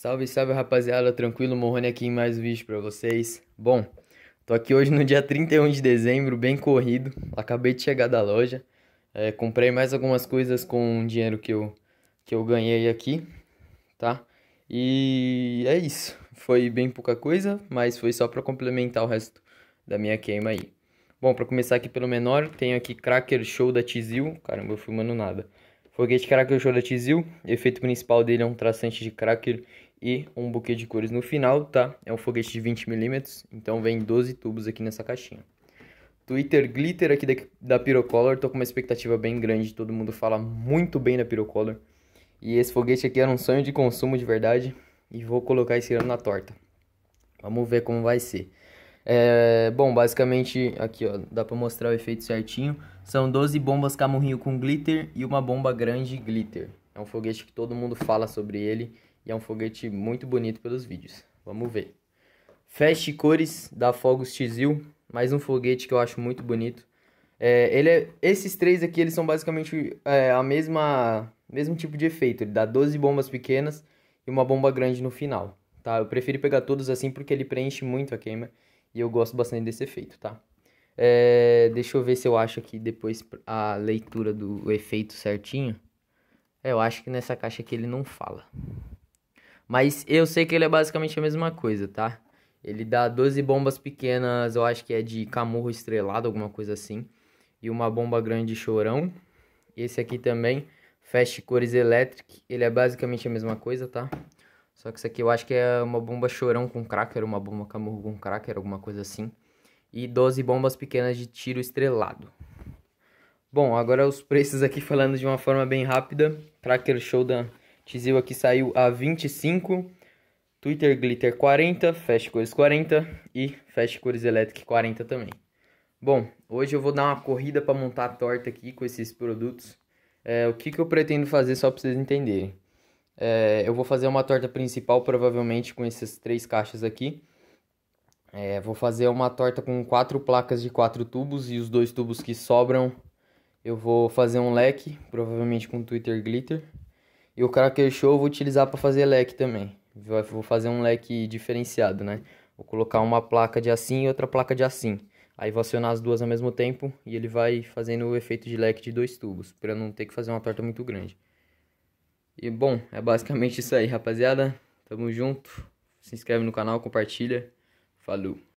Salve, salve rapaziada, tranquilo? Morrone aqui em mais um vídeo pra vocês. Bom, tô aqui hoje no dia 31 de dezembro, bem corrido. Acabei de chegar da loja. É, comprei mais algumas coisas com o dinheiro que eu, que eu ganhei aqui, tá? E é isso. Foi bem pouca coisa, mas foi só pra complementar o resto da minha queima aí. Bom, pra começar aqui pelo menor, tenho aqui Cracker Show da Tizil. Caramba, eu filmando nada. Foguete Cracker Show da Tizil. Efeito principal dele é um traçante de cracker e um buquê de cores no final, tá? É um foguete de 20mm, então vem 12 tubos aqui nessa caixinha. Twitter Glitter aqui da, da Pirocolor, tô com uma expectativa bem grande, todo mundo fala muito bem da Pirocolor. E esse foguete aqui era um sonho de consumo de verdade, e vou colocar esse ano na torta. Vamos ver como vai ser. É, bom, basicamente, aqui ó, dá pra mostrar o efeito certinho. São 12 bombas camurrinho com glitter e uma bomba grande glitter. É um foguete que todo mundo fala sobre ele e é um foguete muito bonito pelos vídeos. Vamos ver. Fast Cores da Fogos Tizil, mais um foguete que eu acho muito bonito. É, ele é, esses três aqui eles são basicamente é, a mesma mesmo tipo de efeito. Ele dá 12 bombas pequenas e uma bomba grande no final. Tá? Eu prefiro pegar todos assim porque ele preenche muito a queima e eu gosto bastante desse efeito, tá? É, deixa eu ver se eu acho aqui depois a leitura do efeito certinho. É, eu acho que nessa caixa aqui ele não fala. Mas eu sei que ele é basicamente a mesma coisa, tá? Ele dá 12 bombas pequenas, eu acho que é de camurro estrelado, alguma coisa assim. E uma bomba grande chorão. Esse aqui também, Fast Cores Electric, ele é basicamente a mesma coisa, tá? Só que isso aqui eu acho que é uma bomba chorão com cracker, uma bomba camurro com cracker, alguma coisa assim. E 12 bombas pequenas de tiro estrelado. Bom, agora os preços aqui falando de uma forma bem rápida. Cracker da Tizil aqui saiu a 25, Twitter Glitter 40, Fast Cores 40 e Fast Cores Electric 40 também. Bom, hoje eu vou dar uma corrida para montar a torta aqui com esses produtos. É, o que, que eu pretendo fazer só para vocês entenderem. É, eu vou fazer uma torta principal provavelmente com essas três caixas aqui. É, vou fazer uma torta com quatro placas de quatro tubos e os dois tubos que sobram eu vou fazer um leque, provavelmente com Twitter Glitter. E o Cracker Show eu vou utilizar para fazer leque também. Vou fazer um leque diferenciado, né? Vou colocar uma placa de assim e outra placa de assim. Aí vou acionar as duas ao mesmo tempo e ele vai fazendo o efeito de leque de dois tubos, para não ter que fazer uma torta muito grande. E bom, é basicamente isso aí, rapaziada. Tamo junto. Se inscreve no canal, compartilha. Falou.